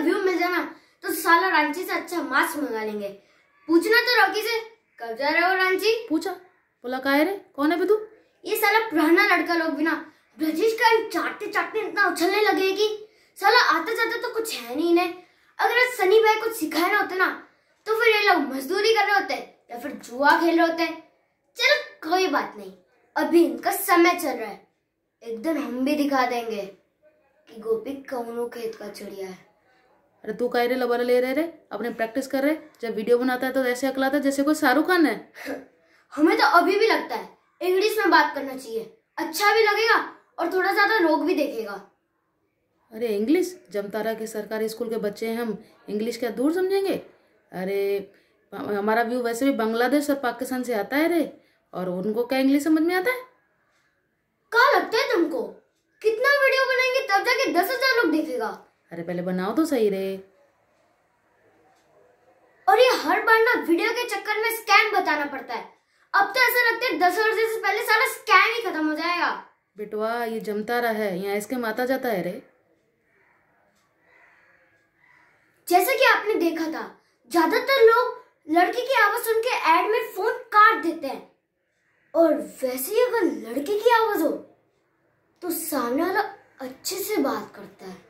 अगर व्यू मिल जाना तो साला रांची से अच्छा मास्क मंगा लेंगे पूछना तो रॉकी से कब जा रहे हो रांची पूछा बोला का रे कौन है तू ये साला पुराना लड़का लोग बिना ब्रजेश का चाटते चाटते इतना उछलने लगेगी साला आता जाता तो कुछ है नहीं इन्हें अगर सनी भाई कुछ सिखाए ना होते ना तो फिर ये लोग मजदूरी कर रहे होते या फिर जुआ खेल रहे होते चलो कोई बात नहीं अभी इनका समय चल रहा है एक दिन हम भी दिखा देंगे कि गोपी कौनों खेत का चिड़िया है अरे तू का रहे लबरा ले रहे रे अपने प्रैक्टिस कर रहे जब वीडियो बनाता है तो ऐसे अकलाता है जैसे कोई शाहरुख खान है हमें तो अभी भी लगता है इंग्लिश में बात करना चाहिए अच्छा भी लगेगा और थोड़ा ज़्यादा लोग भी देखेगा अरे इंग्लिश जमतारा के सरकारी स्कूल के बच्चे हैं हम इंग्लिश क्या दूर समझेंगे अरे हमारा व्यू वैसे भी बांग्लादेश और पाकिस्तान से आता है रे और उनको क्या इंग्लिश समझ में आता है कहा लगता है तुमको कितना वीडियो बनाएंगे तब जाके दस हजार लोग देखेगा अरे पहले बनाओ तो सही रे और ये हर बार ना वीडियो के चक्कर में स्कैम बताना पड़ता है अब तो ऐसा लगता है दस वर्ष से पहले सारा स्कैम ही खत्म हो जाएगा बेटवा ये जमता रहा है यहाँ इसके माता जाता है रे जैसे कि आपने देखा था ज्यादातर लोग लड़की की आवाज सुन के एड में फोन काट देते हैं और वैसे ही अगर लड़की की आवाज हो तो सामने वाला अच्छे से बात करता है